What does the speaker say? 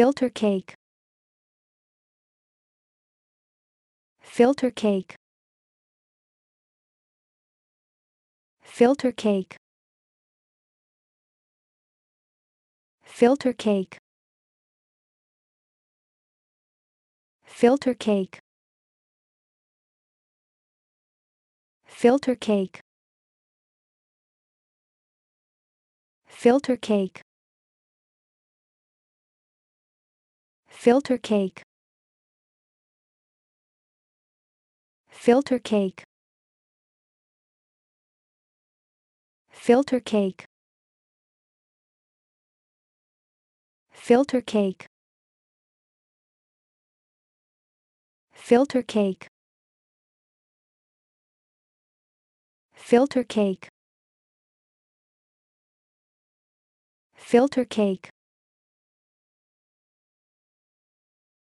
filter cake filter cake filter cake filter cake filter cake filter cake filter cake filter cake filter cake filter cake filter cake filter cake filter cake filter cake